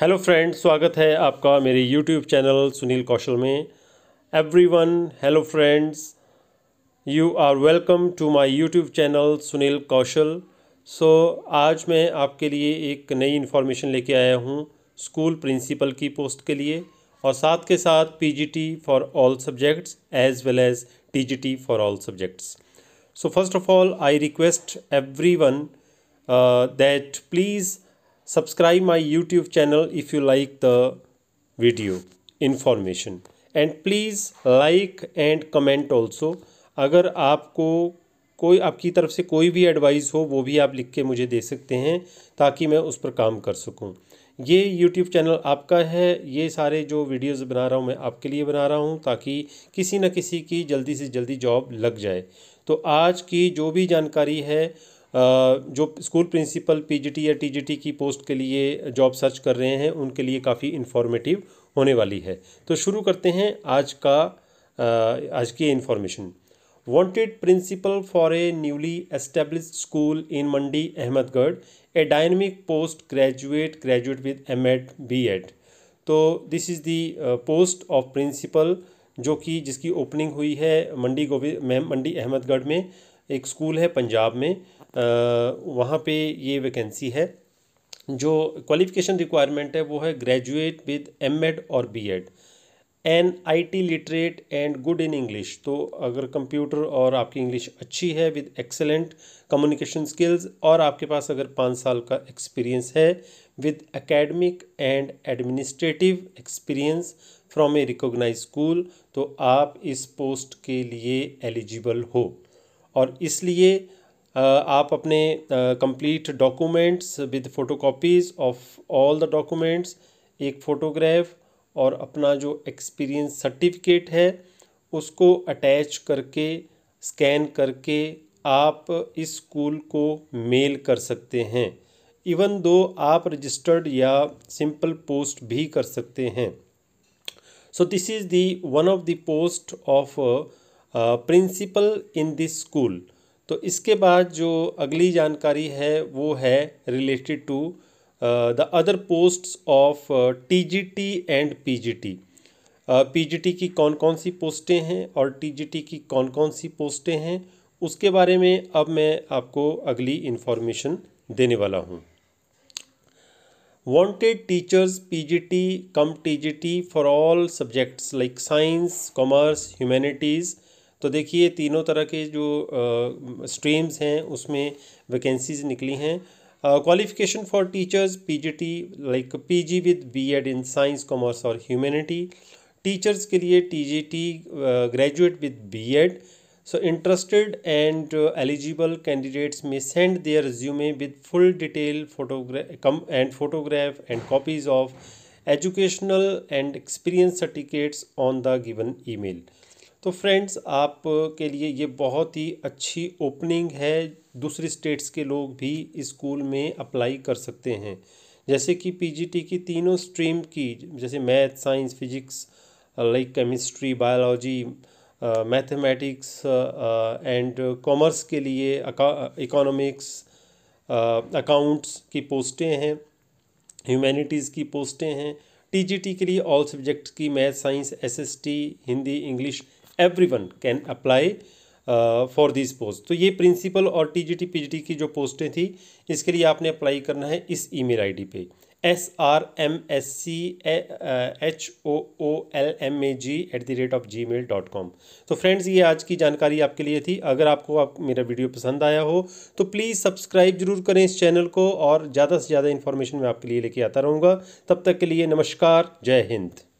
hello friends स्वागत है आपका मेरे यूट्यूब चैनल सुनील कौशल में everyone hello friends you are welcome to my YouTube channel Sunil Kaushal so आज मैं आपके लिए एक नई इन्फॉर्मेशन लेके आया हूँ स्कूल प्रिंसिपल की पोस्ट के लिए और साथ के साथ PGT for all subjects as well as T for all subjects so first of all I request one that please subscribe my youtube channel if you like the video information and please like and comment also अगर आपको कोई आपकी तरफ से कोई भी advice हो वो भी आप लिख के मुझे दे सकते हैं ताकि मैं उस पर काम कर सकूं ये YouTube चैनल आपका है ये सारे जो वीडियोस बना रहा हूँ मैं आपके लिए बना रहा हूँ ताकि किसी न किसी की जल्दी से जल्दी जॉब लग जाए तो आज की जो भी जानकारी है जो स्कूल प्रिंसिपल पीजीटी या टीजीटी की पोस्ट के लिए जॉब सर्च कर रहे हैं उनके लिए काफ़ी इन्फॉर्मेटिव होने वाली है तो शुरू करते हैं आज का आज की information for a newly a school in Mandi Ahmedgarh a dynamic post graduate graduate with M Ed B Ed तो this is the post of principal जो कि जिसकी ओपनिंग हुई है मंडी गोविंद मंडी अहमदगढ़ में एक स्कूल है पंजाब में वहाँ पे ये वैकेंसी है जो क्वालिफिकेशन रिक्वायरमेंट है वो है ग्रेजुएट विद एम एड और B Ed an I T literate and good in English तो अगर कंप्यूटर और आपकी इंग्लिश अच्छी है विद एक्सेलेंट कम्युनिकेशन स्किल्स और आपके पास अगर पाँच साल का एक्सपीरियंस है with academic and administrative experience from a recognise school तो आप इस पोस्ट के लिए एलिजिबल हो और इसलिए आप अपने complete documents with photocopies of all the documents एक फ़ोटोग्राफ और अपना जो एक्सपीरियंस सर्टिफिकेट है उसको अटैच करके स्कैन करके आप इस स्कूल को मेल कर सकते हैं इवन दो आप रजिस्टर्ड या सिंपल पोस्ट भी कर सकते हैं so this is the one of the post of principal in this school तो इसके बाद जो अगली जानकारी है वो है related to the other posts of TGT and PGT PGT की कौन कौन सी पोस्टें हैं और टीजीटी की कौन कौन सी पोस्टें हैं उसके बारे में अब मैं आपको अगली इन्फॉर्मेशन देने वाला हूँ T cum T G T for all subjects like science commerce humanities तो देखिए तीनों तरह के जो स्ट्रीम्स हैं उसमें वैकेंसीज निकली हैं qualification for teachers PGT like PG with BEd in science commerce और ह्यूमैनिटी टीचर्स के लिए TGT graduate with BEd so interested and eligible candidates may send their resume with full detail photograph and photograph and copies of educational and experience certificates on the given email तो friends आप के लिए ये बहुत ही अच्छी opening है दूसरे states के लोग भी स्कूल में अप्लाई कर सकते हैं जैसे कि पीजीटी की तीनों स्ट्रीम की जैसे math science physics like chemistry biology mathematics and commerce के लिए इकोनॉमिक्स अकाउंट्स uh, की पोस्टें हैं ह्यूमैनिटीज़ की पोस्टें हैं टीजीटी के लिए ऑल सब्जेक्ट्स की math science SST Hindi English every one can apply for this post तो ये प्रिंसिपल और टीजीटी पीजीटी की जो पोस्टें थी इसके लिए आपने अप्लाई करना है इस ईमेल आईडी पे S R M S C H O O L M A G at the rate of Gmail dot com तो फ्रेंड्स ये आज की जानकारी आपके लिए थी अगर आपको आप मेरा वीडियो पसंद आया हो तो प्लीज़ सब्सक्राइब जरूर करें इस चैनल को और ज़्यादा से ज़्यादा इन्फॉर्मेशन मैं आपके लिए लेके आता रहूँगा तब तक के लिए नमस्कार जय हिंद